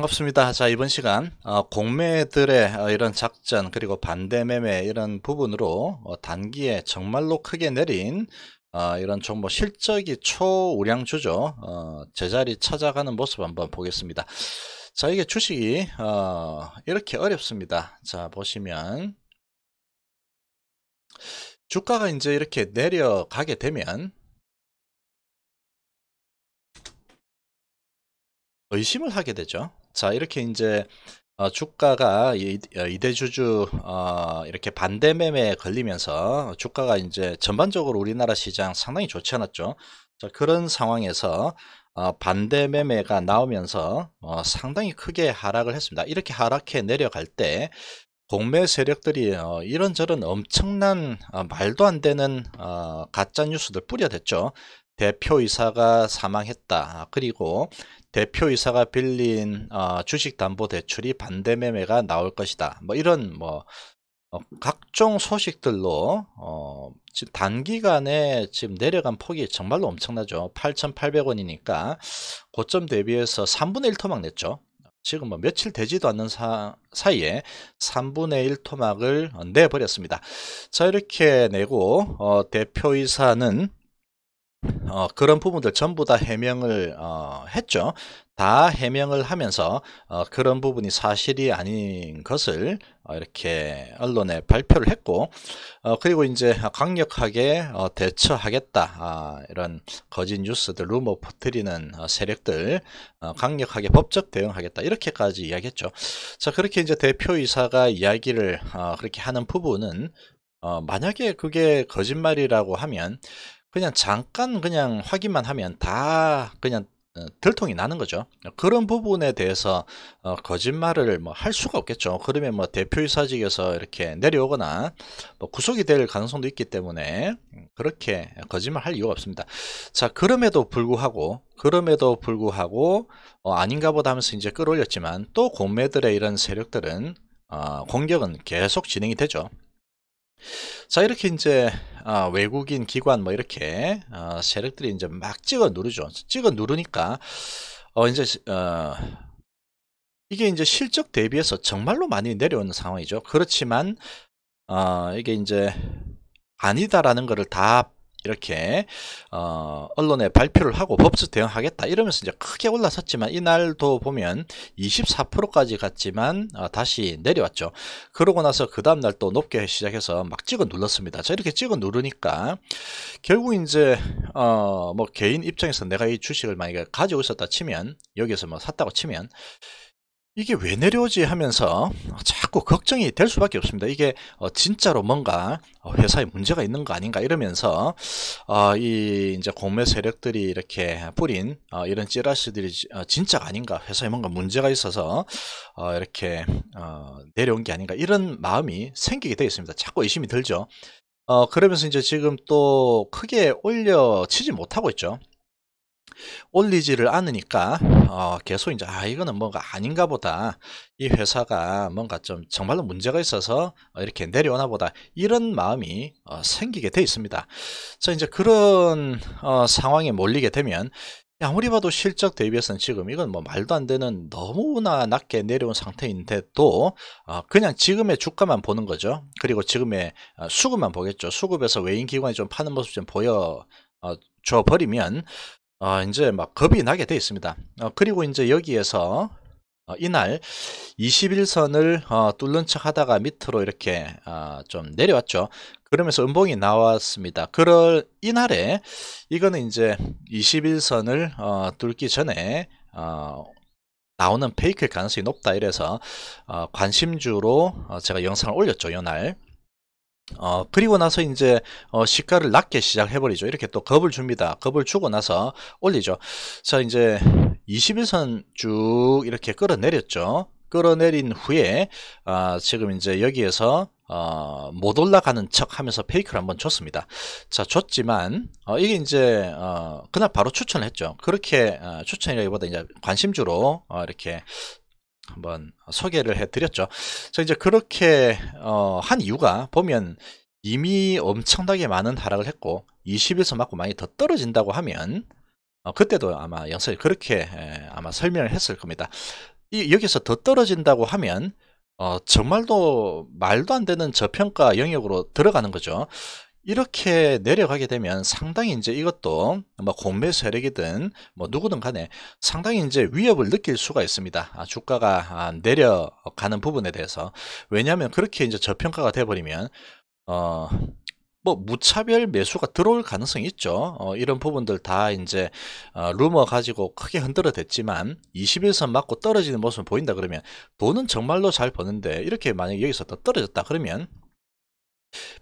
반갑습니다. 자, 이번 시간 어, 공매들의 어, 이런 작전 그리고 반대 매매 이런 부분으로 어, 단기에 정말로 크게 내린 어, 이런 정보 뭐 실적이 초우량주죠. 어, 제자리 찾아가는 모습 한번 보겠습니다. 자, 이게 주식이 어, 이렇게 어렵습니다. 자, 보시면 주가가 이제 이렇게 내려가게 되면 의심을 하게 되죠. 자, 이렇게 이제 어, 주가가 어, 이대주주 어, 이렇게 반대 매매에 걸리면서 주가가 이제 전반적으로 우리나라 시장 상당히 좋지 않았죠. 자, 그런 상황에서 어, 반대 매매가 나오면서 어, 상당히 크게 하락을 했습니다. 이렇게 하락해 내려갈 때 공매 세력들이 어, 이런저런 엄청난 어, 말도 안 되는 어, 가짜 뉴스들 뿌려댔죠. 대표이사가 사망했다. 그리고 대표이사가 빌린 어, 주식담보대출이 반대매매가 나올 것이다. 뭐 이런 뭐 어, 각종 소식들로 어, 지금 단기간에 지금 내려간 폭이 정말로 엄청나죠. 8,800원이니까 고점 대비해서 3분의 1 토막 냈죠. 지금 뭐 며칠 되지도 않는 사, 사이에 3분의 1 토막을 내버렸습니다. 자 이렇게 내고 어, 대표이사는 어, 그런 부분들 전부 다 해명을 어, 했죠. 다 해명을 하면서 어, 그런 부분이 사실이 아닌 것을 어, 이렇게 언론에 발표를 했고 어, 그리고 이제 강력하게 어, 대처하겠다 아, 이런 거짓 뉴스들 루머 퍼뜨리는 어, 세력들 어, 강력하게 법적 대응하겠다 이렇게까지 이야기했죠. 자 그렇게 이제 대표이사가 이야기를 어, 그렇게 하는 부분은 어, 만약에 그게 거짓말이라고 하면 그냥 잠깐 그냥 확인만 하면 다 그냥 어, 들통이 나는 거죠. 그런 부분에 대해서 어, 거짓말을 뭐 할 수가 없겠죠. 그러면 뭐 대표이사직에서 이렇게 내려오거나 뭐 구속이 될 가능성도 있기 때문에 그렇게 거짓말 할 이유가 없습니다. 자, 그럼에도 불구하고 그럼에도 불구하고 어, 아닌가 보다 하면서 이제 끌어올렸지만 또 공매들의 이런 세력들은 어, 공격은 계속 진행이 되죠. 자 이렇게 이제 어, 외국인 기관 뭐 이렇게 어, 세력들이 이제 막 찍어 누르죠 찍어 누르니까 어 이제 어 이게 이제 실적 대비해서 정말로 많이 내려오는 상황이죠 그렇지만 어 이게 이제 아니다라는 것을 다 이렇게 어, 언론에 발표를 하고 법적 대응하겠다 이러면서 이제 크게 올라섰지만 이날도 보면 24%까지 갔지만 어, 다시 내려왔죠. 그러고 나서 그 다음날 또 높게 시작해서 막 찍어 눌렀습니다. 자 이렇게 찍어 누르니까 결국 이제 어, 뭐 개인 입장에서 내가 이 주식을 만약에 가지고 있었다 치면 여기에서 뭐 샀다고 치면 이게 왜 내려오지 하면서 자꾸 걱정이 될 수밖에 없습니다. 이게 어, 진짜로 뭔가 회사에 문제가 있는 거 아닌가 이러면서 어, 이 이제 공매 세력들이 이렇게 뿌린 어, 이런 찌라시들이 진짜가 아닌가 회사에 뭔가 문제가 있어서 이렇게 내려온 게 아닌가 이런 마음이 생기게 되어 있습니다. 자꾸 의심이 들죠. 그러면서 이제 지금 또 크게 올려치지 못하고 있죠. 올리지를 않으니까 어, 계속 이제 아 이거는 뭔가 아닌가 보다 이 회사가 뭔가 좀 정말로 문제가 있어서 어, 이렇게 내려오나 보다 이런 마음이 어, 생기게 돼 있습니다 그 이제 그런 어, 상황에 몰리게 되면 아무리 봐도 실적 대비해서는 지금 이건 뭐 말도 안 되는 너무나 낮게 내려온 상태인데도 어, 그냥 지금의 주가만 보는 거죠. 그리고 지금의 어, 수급만 보겠죠. 수급에서 외인 기관이 좀 파는 모습 좀 보여 줘 버리면 어, 이제 막 겁이 나게 돼 있습니다. 어, 그리고 이제 여기에서 어, 이날 21선을 어, 뚫는 척 하다가 밑으로 이렇게 아, 좀 내려왔죠. 그러면서 음봉이 나왔습니다. 그럴 이날에 이거는 이제 21선을 어, 뚫기 전에 어, 나오는 페이크일 가능성이 높다 이래서 관심주로 제가 영상을 올렸죠. 이날 어, 그리고 나서 이제 어, 시가를 낮게 시작해버리죠. 이렇게 또 겁을 줍니다. 겁을 주고 나서 올리죠. 자 이제 21선 쭉 이렇게 끌어내렸죠. 끌어내린 후에 아, 지금 이제 여기에서 어, 못 올라가는 척 하면서 페이크를 한번 줬습니다. 자, 줬지만, 어, 이게 이제, 어, 그날 바로 추천을 했죠. 그렇게, 어, 추천이라기보다 이제 관심주로, 어, 이렇게 한번 소개를 해드렸죠. 자 이제 그렇게 어, 한 이유가 보면 이미 엄청나게 많은 하락을 했고 20에서 맞고 많이 더 떨어진다고 하면 어, 그때도 아마 영상이 그렇게 에, 아마 설명을 했을 겁니다. 이, 여기서 더 떨어진다고 하면 어, 정말로 말도 안 되는 저평가 영역으로 들어가는 거죠. 이렇게 내려가게 되면 상당히 이제 이것도 뭐 공매 세력이든 뭐 누구든 간에 상당히 이제 위협을 느낄 수가 있습니다. 아, 주가가 아, 내려가는 부분에 대해서 왜냐하면 그렇게 이제 저평가가 돼버리면 어. 뭐 무차별 매수가 들어올 가능성이 있죠. 어, 이런 부분들 다 이제 어, 루머 가지고 크게 흔들어 댔지만 2 0일선 맞고 떨어지는 모습 을 보인다 그러면 돈은 정말로 잘 버는데 이렇게 만약 에 여기서 또 떨어졌다 그러면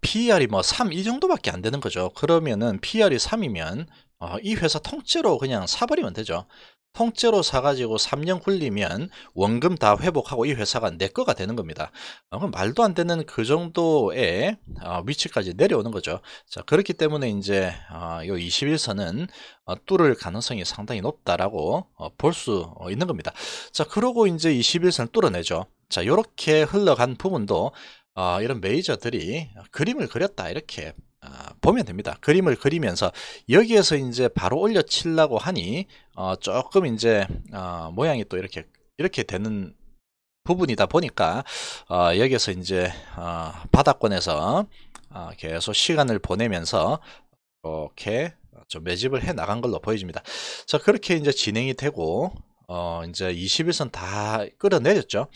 PER이 뭐 3, 이 정도밖에 안 되는 거죠. 그러면은 PER이 3이면 어, 이 회사 통째로 그냥 사버리면 되죠. 통째로 사가지고 3년 굴리면 원금 다 회복하고 이 회사가 내 거가 되는 겁니다. 어, 그럼 말도 안 되는 그 정도의 어, 위치까지 내려오는 거죠. 자 그렇기 때문에 이제 어, 이 21선은 어, 뚫을 가능성이 상당히 높다라고 어, 볼수 어, 있는 겁니다. 자 그러고 이제 21선을 뚫어내죠. 자요렇게 흘러간 부분도 어, 이런 메이저들이 그림을 그렸다 이렇게 어, 보면 됩니다. 그림을 그리면서 여기에서 이제 바로 올려치려고 하니 어, 조금 이제 어, 모양이 또 이렇게 이렇게 되는 부분이다 보니까 어, 여기에서 이제 어, 바닥권에서 어, 계속 시간을 보내면서 이렇게 좀 매집을 해 나간 걸로 보여집니다. 자 그렇게 이제 진행이 되고 어, 이제 21선 다 끌어내렸죠.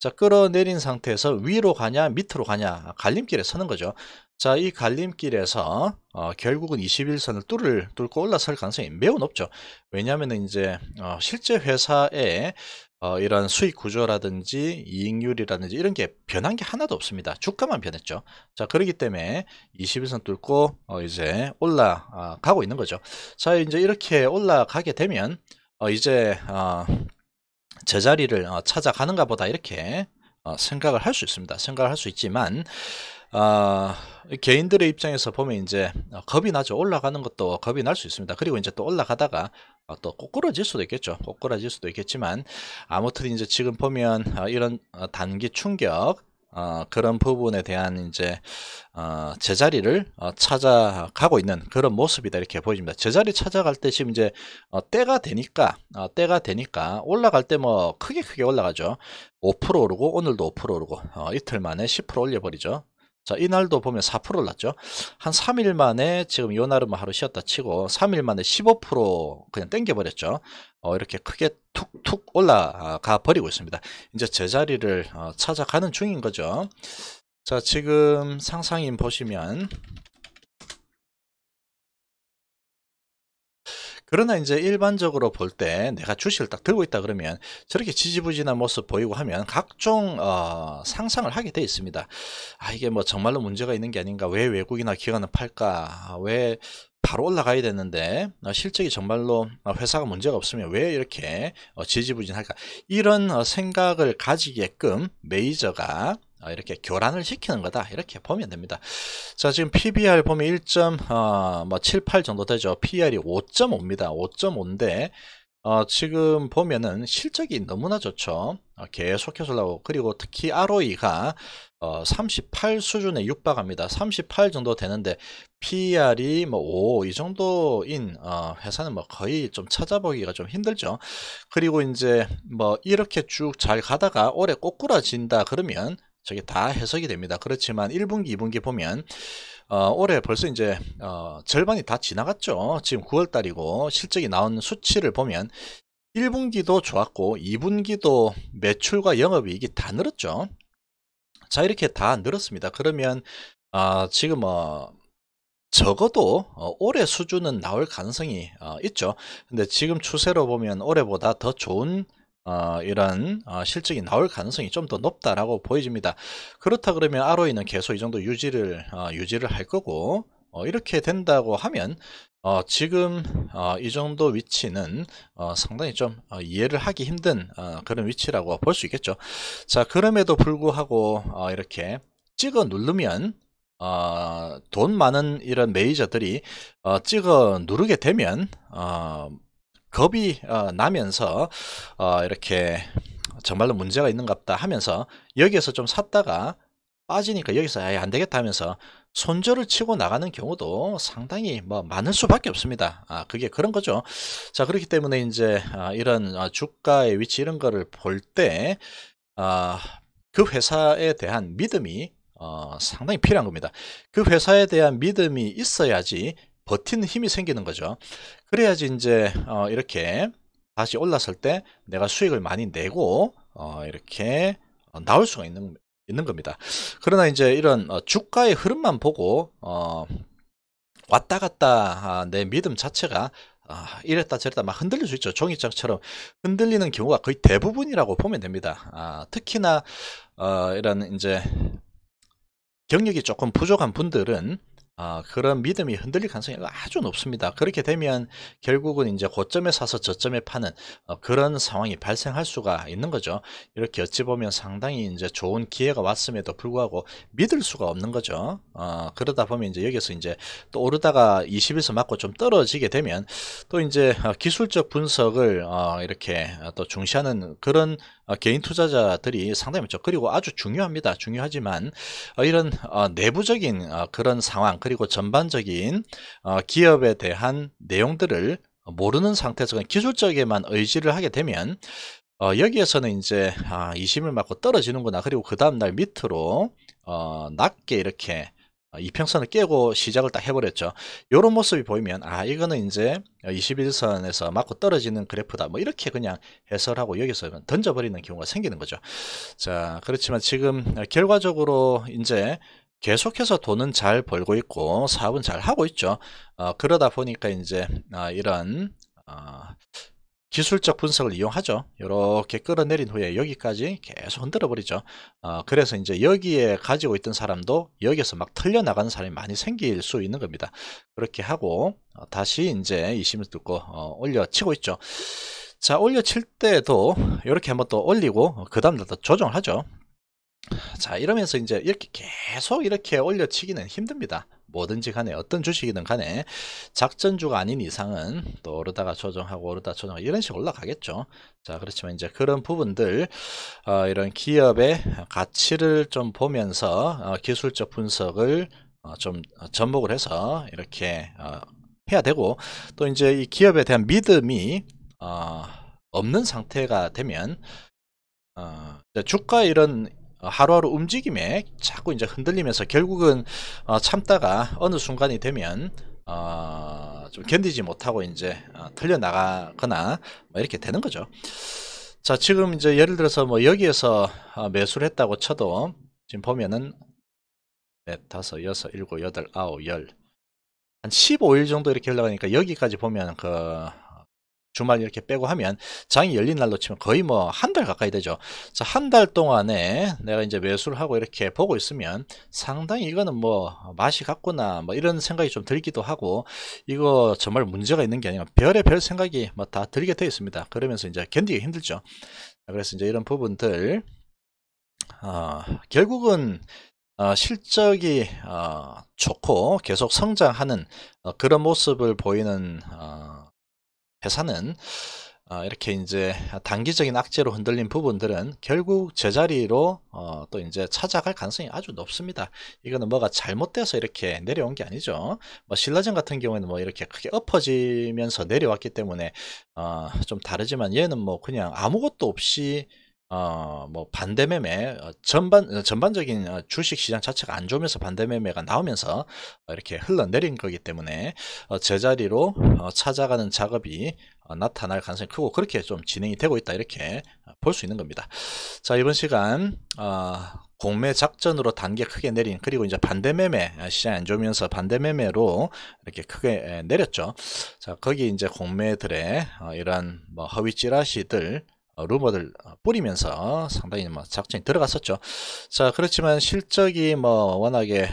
자, 끌어내린 상태에서 위로 가냐, 밑으로 가냐, 갈림길에 서는 거죠. 자, 이 갈림길에서 어, 결국은 21선을 뚫을, 뚫고 올라설 가능성이 매우 높죠. 왜냐하면 이제 어, 실제 회사에 어, 이런 수익 구조라든지 이익률이라든지 이런 게 변한 게 하나도 없습니다. 주가만 변했죠. 자, 그러기 때문에 21선 뚫고 어, 이제 올라가고 있는 거죠. 자, 이제 이렇게 올라가게 되면 어, 이제 어, 제자리를 어, 찾아가는가 보다 이렇게 어, 생각을 할 수 있습니다. 생각을 할 수 있지만 어, 개인들의 입장에서 보면 이제 어, 겁이 나죠. 올라가는 것도 겁이 날 수 있습니다. 그리고 이제 또 올라가다가 또 꼬꾸라질 수도 있겠죠. 꼬꾸라질 수도 있겠지만 아무튼 이제 지금 보면 이런 단기 충격 어, 그런 부분에 대한 이제 어, 제자리를 어, 찾아가고 있는 그런 모습이다 이렇게 보입니다. 제자리 찾아갈 때 지금 이제 어, 때가 되니까 어, 때가 되니까 올라갈 때 뭐 크게 크게 올라가죠. 5% 오르고 오늘도 5% 오르고 어, 이틀 만에 10% 올려버리죠. 자, 이날도 보면 4%를 났죠. 한 3일 만에 지금 요나르 뭐 하루 쉬었다 치고 3일 만에 15% 그냥 땡겨버렸죠. 어, 이렇게 크게 툭툭 올라가 버리고 있습니다. 이제 제자리를 어, 찾아가는 중인 거죠. 자, 지금 상상인 보시면 그러나 이제 일반적으로 볼 때 내가 주식을 딱 들고 있다 그러면 저렇게 지지부진한 모습 보이고 하면 각종 어, 상상을 하게 돼 있습니다. 아 이게 뭐 정말로 문제가 있는 게 아닌가? 왜 외국이나 기관은 팔까? 왜 바로 올라가야 되는데 어, 실적이 정말로 어, 회사가 문제가 없으면 왜 이렇게 어, 지지부진할까 이런 생각을 가지게끔 메이저가 아, 이렇게 교란을 시키는 거다 이렇게 보면 됩니다 자 지금 PBR 보면 1.78 어, 뭐 정도 되죠 PR이 5.5입니다 5.5인데 어, 지금 보면은 실적이 너무나 좋죠 어, 계속해서 라오고 그리고 특히 ROE가 어, 38 수준에 육박합니다 38 정도 되는데 PR이 뭐 5 이 정도인 어, 회사는 뭐 거의 좀 찾아보기가 좀 힘들죠 그리고 이제 뭐 이렇게 쭉 잘 가다가 올해 꼬꾸라진다 그러면 저게 다 해석이 됩니다. 그렇지만 1분기, 2분기 보면 어, 올해 벌써 이제 어, 절반이 다 지나갔죠. 지금 9월 달이고 실적이 나온 수치를 보면 1분기도 좋았고 2분기도 매출과 영업이익이 다 늘었죠. 자 이렇게 다 늘었습니다. 그러면 어, 지금 어, 적어도 어, 올해 수준은 나올 가능성이 어, 있죠. 근데 지금 추세로 보면 올해보다 더 좋은 어, 이런 어, 실적이 나올 가능성이 좀 더 높다라고 보여집니다. 그렇다 그러면 ROE는 계속 이 정도 유지를 어, 유지를 할 거고 어, 이렇게 된다고 하면 어, 지금 어, 이 정도 위치는 상당히 좀 이해를 하기 힘든 그런 위치라고 볼 수 있겠죠. 자 그럼에도 불구하고 이렇게 찍어 누르면 돈 많은 이런 메이저들이 찍어 누르게 되면 겁이 어, 나면서 어, 이렇게 정말로 문제가 있는갑다 하면서 여기에서 좀 샀다가 빠지니까 여기서 아예 안 되겠다 하면서 손절을 치고 나가는 경우도 상당히 뭐 많을 수밖에 없습니다. 아, 그게 그런 거죠. 자, 그렇기 때문에 이제 아, 이런 아, 주가의 위치 이런 거를 볼 때, 아, 그 회사에 대한 믿음이 어, 상당히 필요한 겁니다. 그 회사에 대한 믿음이 있어야지 버티는 힘이 생기는 거죠. 그래야지 이제 어, 이렇게 다시 올라설 때 내가 수익을 많이 내고 어, 이렇게 어, 나올 수가 있는 있는 겁니다. 그러나 이제 이런 어, 주가의 흐름만 보고 어, 왔다 갔다 아, 내 믿음 자체가 아, 이랬다 저랬다 막 흔들릴 수 있죠. 종이장처럼 흔들리는 경우가 거의 대부분이라고 보면 됩니다. 아, 특히나 어, 이런 이제 경력이 조금 부족한 분들은 아, 그런 믿음이 흔들릴 가능성이 아주 높습니다. 그렇게 되면 결국은 이제 고점에 사서 저점에 파는 어, 그런 상황이 발생할 수가 있는 거죠. 이렇게 어찌 보면 상당히 이제 좋은 기회가 왔음에도 불구하고 믿을 수가 없는 거죠. 어, 그러다 보면 이제 여기서 이제 또 오르다가 2 0에서 맞고 좀 떨어지게 되면 또 이제 어, 기술적 분석을 어, 이렇게 또 중시하는 그런 어, 개인 투자자들이 상당히 많죠. 그리고 아주 중요합니다. 중요하지만 어, 이런 어, 내부적인 그런 상황 그리고 전반적인 기업에 대한 내용들을 모르는 상태에서 기술적에만 의지를 하게 되면 어, 여기에서는 이제 아, 2심을 맞고 떨어지는구나 그리고 그 다음날 밑으로 어, 낮게 이렇게 어, 이평선을 깨고 시작을 딱 해버렸죠. 이런 모습이 보이면 아 이거는 이제 21선에서 맞고 떨어지는 그래프다. 뭐 이렇게 그냥 해설하고 여기서 던져버리는 경우가 생기는 거죠. 자 그렇지만 지금 결과적으로 이제 계속해서 돈은 잘 벌고 있고 사업은 잘 하고 있죠. 어, 그러다 보니까 이제 어, 이런 어, 기술적 분석을 이용하죠. 이렇게 끌어내린 후에 여기까지 계속 흔들어 버리죠. 어, 그래서 이제 여기에 가지고 있던 사람도 여기에서 막틀려나가는 사람이 많이 생길 수 있는 겁니다. 그렇게 하고 어, 다시 이제 이심을 듣고 어, 올려치고 있죠. 자 올려칠 때도 이렇게 한번 또 올리고 어, 그 다음날 또 조정을 하죠. 자 이러면서 이제 이렇게 계속 이렇게 올려치기는 힘듭니다. 뭐든지 간에 어떤 주식이든 간에 작전주가 아닌 이상은 또 오르다가 조정하고 오르다 조정하고 이런 식으로 올라가겠죠. 자 그렇지만 이제 그런 부분들 어, 이런 기업의 가치를 좀 보면서 어, 기술적 분석을 어, 좀 접목을 해서 이렇게 어, 해야 되고 또 이제 이 기업에 대한 믿음이 어, 없는 상태가 되면 어, 주가 이런 어, 하루하루 움직임에 자꾸 이제 흔들리면서 결국은 어, 참다가 어느 순간이 되면 어, 좀 견디지 못하고 이제 어, 려 나가거나 뭐 이렇게 되는 거죠. 자 지금 이제 예를 들어서 뭐 여기에서 어, 매수를 했다고 쳐도 지금 보면은 넷, 다섯, 여섯, 일곱, 여덟, 아홉, 열. 한 15일 정도 이렇게 올라가니까 여기까지 보면 그 주말 이렇게 빼고 하면 장이 열린 날로 치면 거의 뭐 한 달 가까이 되죠. 한 달 동안에 내가 이제 매수를 하고 이렇게 보고 있으면 상당히 이거는 뭐 맛이 같구나 뭐 이런 생각이 좀 들기도 하고 이거 정말 문제가 있는 게 아니라 별의 별 생각이 뭐 다 들게 되어 있습니다. 그러면서 이제 견디기 힘들죠. 그래서 이제 이런 부분들 어, 결국은 어, 실적이 어, 좋고 계속 성장하는 어, 그런 모습을 보이는 어, 회사는 어, 이렇게 이제 단기적인 악재로 흔들린 부분들은 결국 제자리로 어, 또 이제 찾아갈 가능성이 아주 높습니다. 이거는 뭐가 잘못돼서 이렇게 내려온 게 아니죠. 뭐 신라전 같은 경우에는 뭐 이렇게 크게 엎어지면서 내려왔기 때문에 어, 좀 다르지만 얘는 뭐 그냥 아무것도 없이 어, 뭐 반대 매매 어, 전반 어, 전반적인 어, 주식 시장 자체가 안 좋으면서 반대 매매가 나오면서 이렇게 흘러내린 거기 때문에 제자리로 찾아가는 작업이 나타날 가능성이 크고 그렇게 좀 진행이 되고 있다 이렇게 볼 수 있는 겁니다. 자 이번 시간 어, 공매 작전으로 단계 크게 내린 그리고 이제 반대 매매 시장이 안 좋으면서 반대 매매로 이렇게 크게 내렸죠. 자 거기 이제 공매들의 이런 뭐 허위 찌라시들 어, 루머들 어, 뿌리면서 상당히 뭐 작전이 들어갔었죠. 자, 그렇지만 실적이 뭐 워낙에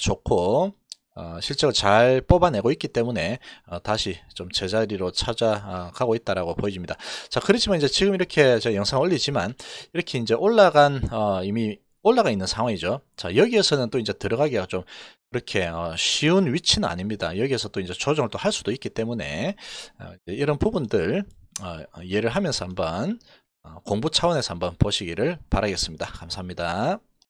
좋고 어, 실적을 잘 뽑아내고 있기 때문에 어, 다시 좀 제자리로 찾아가고 있다라고 보여집니다. 자 그렇지만 이제 지금 이렇게 제가 영상 올리지만 이렇게 이제 올라간 어, 이미 올라가 있는 상황이죠. 자 여기에서는 또 이제 들어가기가 좀 그렇게 어, 쉬운 위치는 아닙니다. 여기에서 또 이제 조정을 또 할 수도 있기 때문에 어, 이런 부분들 아, 아, 예를 하면서 한번 어, 공부 차원에서 한번 보시기를 바라겠습니다. 감사합니다.